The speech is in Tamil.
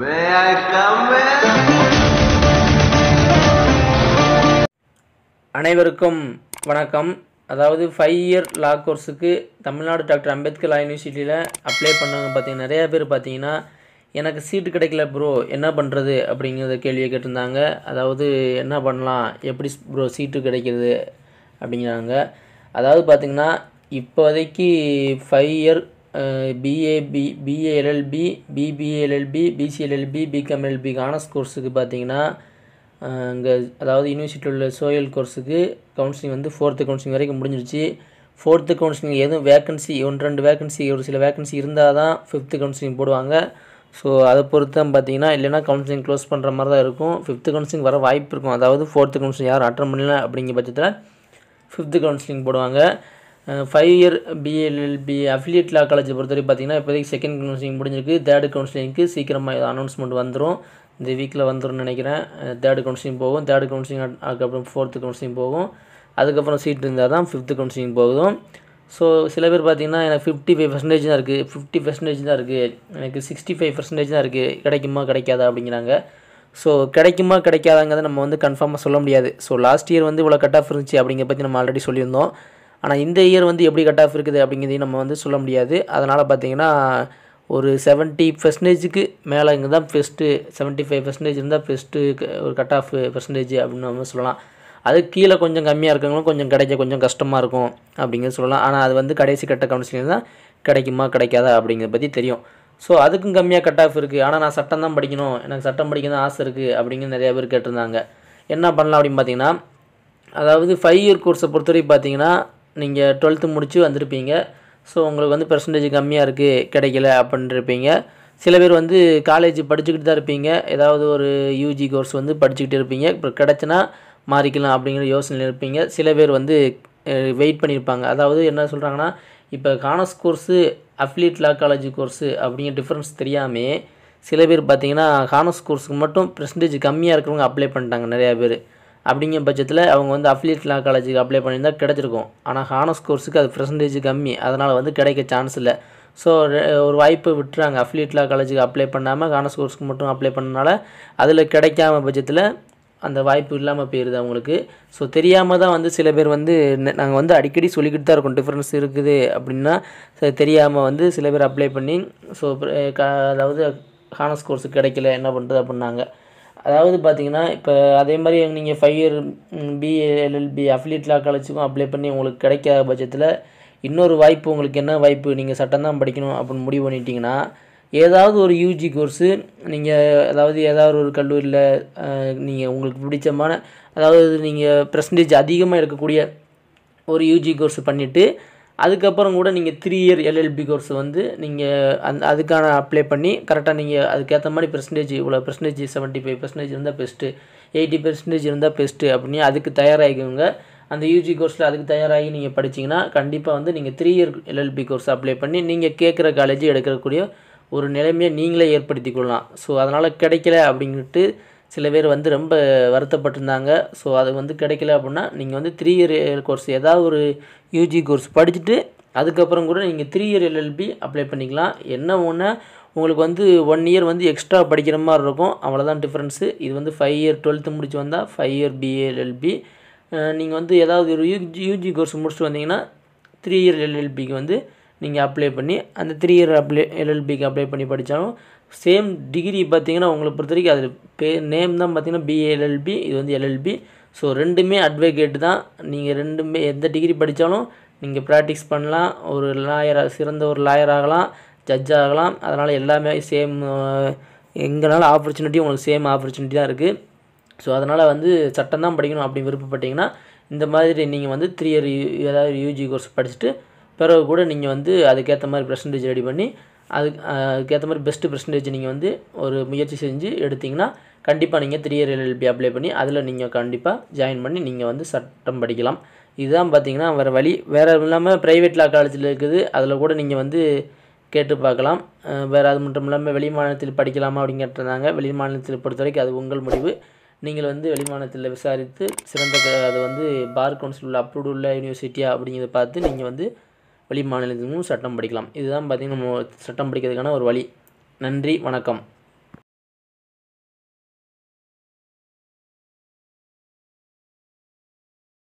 May I come in? அனைவருக்கும் வணக்கம் அதாவது ஃபைவ் இயர் லா கோர்ஸுக்கு தமிழ்நாடு டாக்டர் அம்பேத்கர் லா யூனிவர்சிட்டியில் அப்ளை பண்ணவங்க பார்த்தீங்கன்னா நிறையா பேர் பார்த்தீங்கன்னா எனக்கு சீட்டு கிடைக்கல ப்ரோ என்ன பண்ணுறது அப்படிங்கிறத கேள்வியை கேட்டிருந்தாங்க அதாவது என்ன பண்ணலாம் எப்படி ப்ரோ சீட்டு கிடைக்கிறது அப்படிங்கிறாங்க அதாவது பார்த்திங்கன்னா இப்போதைக்கு ஃபைவ் இயர் பிஏபி BA LLB BBA LLB BSc LLB BCom LLB honours கோர்ஸுக்கு பார்த்தீங்கன்னா இங்கே அதாவது யூனிவர்சிட்டியில் உள்ள சோயல் கோர்ஸுக்கு கவுன்சிலிங் வந்து ஃபோர்த்து கவுன்சிலிங் வரைக்கும் முடிஞ்சிருச்சு ஃபோர்த்து கவுன்சிலிங் எதுவும் வேக்கன்சி ஒன்று ரெண்டு வேக்கன்சி ஒரு சில வேக்கன்சி இருந்தால் தான் ஃபிஃப்த்து கவுன்சிலிங் போடுவாங்க ஸோ அதை பொறுத்து தான் பார்த்தீங்கன்னா இல்லைனா கவுன்சிலிங் க்ளோஸ் பண்ணுற மாதிரி தான் இருக்கும் ஃபிஃப்த்து கவுன்சிலிங் வர வாய்ப்பு இருக்கும் அதாவது ஃபோர்த்து கவுன்சிலிங் யாரும் அட்டன் பண்ணல அப்படிங்கிற பட்சத்தில் ஃபிஃப்த்து கவுன்சிலிங் போடுவாங்க five year B LLB affiliate law college வரைக்கும் பார்த்தீங்கன்னா இப்போதைக்கு செகண்ட் கவுன்சிலிங் முடிஞ்சிருக்கு தேர்டு கவுன்சிலிங்க்கு சீக்கிரமாக இது அனௌன்ஸ்மெண்ட் வந்துடும் இந்த வீக்கில் வந்துடும் நினைக்கிறேன் தேர்டு கவுன்சிலிங் போகும் தேர்டு கவுன்சிலிங் அதுக்கப்புறம் ஃபோர்த்து கவுன்சிலிங் போகும் அதுக்கப்புறம் சீட் இருந்தால் தான் ஃபிஃப்த்து கவுன்சிலிங் போகும் ஸோ சில பேர் பார்த்தீங்கன்னா எனக்கு ஃபிஃப்டி ஃபைவ் பர்சன்டேஜ் தான் இருக்குது ஃபிஃப்டி பர்சன்டேஜ் தான் இருக்குது எனக்கு சிக்ஸ்டி ஃபைவ் பர்சன்டேஜ் தான் இருக்குது கிடைக்குமா கிடைக்காதா அப்படிங்கிறாங்க ஸோ கிடைக்குமா கிடைக்காதாங்கிறத நம்ம வந்து கன்ஃபார்மாக சொல்ல முடியாது ஸோ லாஸ்ட் இயர் வந்து இவ்வளோ கட் ஆஃப் இருந்துச்சு அப்படிங்கிற பற்றி நம்ம ஆல்ரெடி சொல்லியிருந்தோம் ஆனால் இந்த இயர் வந்து எப்படி கட் ஆஃப் இருக்குது அப்படிங்கிறதையும் நம்ம வந்து சொல்ல முடியாது அதனால் பார்த்திங்கன்னா ஒரு செவன்ட்டி பர்சன்டேஜுக்கு மேலே இங்கே தான் பெஸ்ட்டு செவன்ட்டி ஃபைவ் பர்சன்டேஜ் இருந்தால் பெஸ்ட்டு ஒரு கட் ஆஃப் பர்சன்டேஜ் அப்படின்னு நம்ம சொல்லலாம் அது கீழே கொஞ்சம் கம்மியாக இருக்கவங்களும் கொஞ்சம் கிடைக்க கொஞ்சம் கஷ்டமாக இருக்கும் அப்படிங்கிறது சொல்லலாம் ஆனால் அது வந்து கடைசி கட்ட கவுன்சிலிங் தான் கிடைக்குமா கிடைக்காதா அப்படிங்கிறத பற்றி தெரியும் ஸோ அதுக்கும் கம்மியாக கட் ஆஃப் இருக்குது ஆனால் நான் சட்டம் தான் படிக்கணும் எனக்கு சட்டம் படிக்க தான் ஆசை இருக்குது அப்படிங்கிற நிறையா பேர் கேட்டிருந்தாங்க என்ன பண்ணலாம் அப்படின்னு பார்த்தீங்கன்னா அதாவது ஃபைவ் இயர் கோர்ஸை பொறுத்தவரைக்கும் பார்த்தீங்கன்னா நீங்கள் டுவெல்த்து முடித்து வந்திருப்பீங்க ஸோ உங்களுக்கு வந்து பெர்சன்டேஜ் கம்மியாக இருக்குது கிடைக்கல அப்படின்ட்டுருப்பீங்க சில பேர் வந்து காலேஜ் படிச்சுக்கிட்டு தான் இருப்பீங்க ஏதாவது ஒரு யூஜி கோர்ஸ் வந்து படிச்சுக்கிட்டு இருப்பீங்க இப்போ கிடச்சினா மாறிக்கலாம் அப்படிங்கிற யோசனையில் இருப்பீங்க சில பேர் வந்து வெயிட் பண்ணியிருப்பாங்க அதாவது என்ன சொல்கிறாங்கன்னா இப்போ honours course affiliate law college course அப்படிங்கிற டிஃப்ரென்ஸ் தெரியாமல் சில பேர் பார்த்தீங்கன்னா கானர்ஸ் கோர்ஸுக்கு மட்டும் பெர்சன்டேஜ் கம்மியாக இருக்கிறவங்க அப்ளை பண்ணிட்டாங்க நிறையா பேர் அப்படிங்கிற பட்சத்தில் அவங்க வந்து அஃபிலியேட் லா காலேஜுக்கு அப்ளை பண்ணியிருந்தால் கிடச்சிருக்கும் ஆனால் ஹானர்ஸ் கோர்ஸுக்கு அது பர்சன்டேஜ் கம்மி அதனால் வந்து கிடைக்க சான்ஸ் இல்லை ஸோ ஒரு வாய்ப்பு விட்டுறாங்க அஃபிலியேட் லா காலேஜுக்கு அப்ளை பண்ணாமல் ஹானர்ஸ் கோர்ஸுக்கு மட்டும் அப்ளை பண்ணனால அதில் கிடைக்காம பட்சத்தில் அந்த வாய்ப்பு இல்லாமல் போயிடுது அவங்களுக்கு ஸோ தெரியாமல் தான் வந்து சில பேர் வந்து நாங்கள் வந்து அடிக்கடி சொல்லிக்கிட்டு தான் இருக்கோம் டிஃப்ரென்ஸ் இருக்குது அப்படின்னா தெரியாமல் வந்து சில பேர் அப்ளை பண்ணி ஸோ அதாவது ஹானர்ஸ் கோர்ஸ் கிடைக்கல என்ன பண்ணுறது அப்படின்னாங்க அதாவது பார்த்தீங்கன்னா இப்போ அதே மாதிரி நீங்கள் five year BA LLB affiliate law காலேஜுக்கும் அப்ளை பண்ணி உங்களுக்கு கிடைக்காத பட்சத்தில் இன்னொரு வாய்ப்பு உங்களுக்கு என்ன வாய்ப்பு நீங்கள் சட்டம் தான் படிக்கணும் அப்படின்னு முடிவு பண்ணிட்டீங்கன்னா ஏதாவது ஒரு யூஜி கோர்ஸு நீங்கள் அதாவது ஏதாவது ஒரு கல்லூரியில் நீங்கள் உங்களுக்கு பிடிச்சமான அதாவது நீங்கள் பர்சன்டேஜ் அதிகமாக எடுக்கக்கூடிய ஒரு யூஜி கோர்ஸ் பண்ணிவிட்டு அதுக்கப்புறம் கூட நீங்கள் த்ரீ இயர் எல்எல்பி கோர்ஸ் வந்து நீங்கள் அந் அதுக்கான அப்ளை பண்ணி கரெக்டாக நீங்கள் அதுக்கேற்ற மாதிரி பெர்சன்டேஜ் இவ்வளோ பெர்சன்டேஜ் செவன்ட்டி ஃபைவ் பெர்சன்டேஜ் இருந்தால் பெஸ்ட்டு எயிட்டி பெர்சன்டேஜ் இருந்தால் பெஸ்ட்டு அப்படின்னு அதுக்கு தயாராகிக்கவங்க அந்த யூஜி கோர்ஸில் அதுக்கு தயாராகி நீங்கள் படிச்சிங்கன்னா கண்டிப்பாக வந்து நீங்கள் three year LLB course apply பண்ணி நீங்கள் கேட்குற காலேஜ் எடுக்கக்கூடிய ஒரு நிலைமையை நீங்களே ஏற்படுத்தி கொள்ளலாம் ஸோ அதனால் கிடைக்கல அப்படின்ட்டு சில பேர் வந்து ரொம்ப வருத்தப்பட்டிருந்தாங்க ஸோ அது வந்து கிடைக்கல அப்படின்னா நீங்கள் வந்து த்ரீ இயர் கோர்ஸ் ஏதாவது ஒரு யூஜி கோர்ஸ் படிச்சுட்டு அதுக்கப்புறம் கூட நீங்கள் த்ரீ இயர் எல்எல்பி அப்ளை பண்ணிக்கலாம் என்ன ஒன்று உங்களுக்கு வந்து ஒன் இயர் வந்து எக்ஸ்ட்ரா படிக்கிற மாதிரி இருக்கும் அவ்வளோதான் டிஃப்ரென்ஸு இது வந்து ஃபைவ் இயர் டுவெல்த்து முடிச்சு வந்தால் ஃபைவ் இயர் பிஏஎல்எல்பி நீங்கள் வந்து ஏதாவது ஒரு யூஜி யூஜி கோர்ஸ் முடிச்சுட்டு வந்தீங்கன்னா த்ரீ இயர் எல்எல்பிக்கு வந்து நீங்கள் அப்ளை பண்ணி அந்த த்ரீ இயர் அப்ளை எல்எல்பிக்கு அப்ளை பண்ணி படித்தாலும் சேம் டிகிரி பார்த்தீங்கன்னா உங்களை பொறுத்த வரைக்கும் அது பே நேம் தான் பார்த்தீங்கன்னா பிஏஎல்எல்பி இது வந்து எல்எல்பி ஸோ ரெண்டுமே அட்வொகேட் தான் நீங்கள் ரெண்டுமே எந்த டிகிரி படித்தாலும் நீங்கள் ப்ராக்டிஸ் பண்ணலாம் ஒரு லாயராக சிறந்த ஒரு லாயர் ஆகலாம் ஜட்ஜ் ஆகலாம் அதனால் எல்லாமே சேம் எங்களால் ஆப்பர்ச்சுனிட்டி உங்களுக்கு சேம் ஆப்பர்ச்சுனிட்டி தான் இருக்குது ஸோ அதனால் வந்து சட்டம் தான் படிக்கணும் அப்படின்னு விருப்பப்பட்டிங்கன்னா இந்த மாதிரி நீங்கள் வந்து த்ரீ இயர் ஏதாவது யூஜி கோர்ஸ் படிச்சுட்டு பிறகு கூட நீங்கள் வந்து அதுக்கேற்ற மாதிரி பர்சன்டேஜ் ரெடி பண்ணி அதுக்கு அதுக்கேற்ற மாதிரி பெஸ்ட்டு பெர்சன்டேஜ் நீங்கள் வந்து ஒரு முயற்சி செஞ்சு எடுத்திங்கன்னா கண்டிப்பாக நீங்கள் த்ரீ இயர் எல்எல்பி அப்ளை பண்ணி அதில் நீங்கள் கண்டிப்பாக ஜாயின் பண்ணி நீங்கள் வந்து சட்டம் படிக்கலாம் இதுதான் பார்த்தீங்கன்னா வேறு வழி வேறு இல்லாமல் ப்ரைவேட் லா காலேஜில் இருக்குது அதில் கூட நீங்கள் வந்து கேட்டு பார்க்கலாம் வேறு அது மட்டும் இல்லாமல் வெளி மாநிலத்தில் படிக்கலாமா அப்படிங்கிட்டிருந்தாங்க வெளி மாநிலத்தில் பொறுத்த வரைக்கும் அது உங்கள் முடிவு நீங்கள் வந்து வெளிமாநிலத்தில் விசாரித்து சிறந்த அது வந்து பார் கவுன்சில் உள்ள அப்ரூவ்டு உள்ள யூனிவர்சிட்டியா அப்படிங்கிறத பார்த்து நீங்கள் வந்து வெளி மாநிலத்திலும் சட்டம் படிக்கலாம் இதுதான் பார்த்திங்கன்னா நம்ம சட்டம் படிக்கிறதுக்கான ஒரு வழி நன்றி வணக்கம்